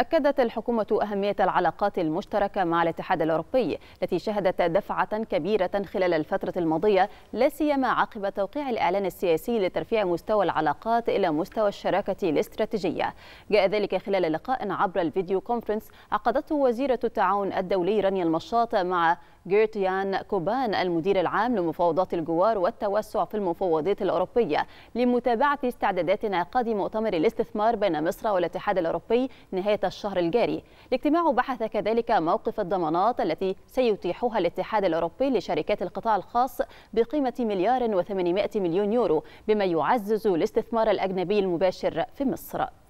أكدت الحكومة أهمية العلاقات المشتركة مع الاتحاد الأوروبي التي شهدت دفعة كبيرة خلال الفترة الماضية لا سيما عقب توقيع الإعلان السياسي لترفيع مستوى العلاقات إلى مستوى الشراكة الاستراتيجية جاء ذلك خلال لقاء عبر الفيديو كونفرنس عقدته وزيرة التعاون الدولي رانيا المشاط مع جيرتيان كوبان المدير العام لمفاوضات الجوار والتوسع في المفوضات الأوروبية لمتابعة استعدادات انعقاد مؤتمر الاستثمار بين مصر والاتحاد الأوروبي نهاية الشهر الجاري الاجتماع بحث كذلك موقف الضمانات التي سيتيحها الاتحاد الأوروبي لشركات القطاع الخاص بقيمة مليار و800 مليون يورو بما يعزز الاستثمار الأجنبي المباشر في مصر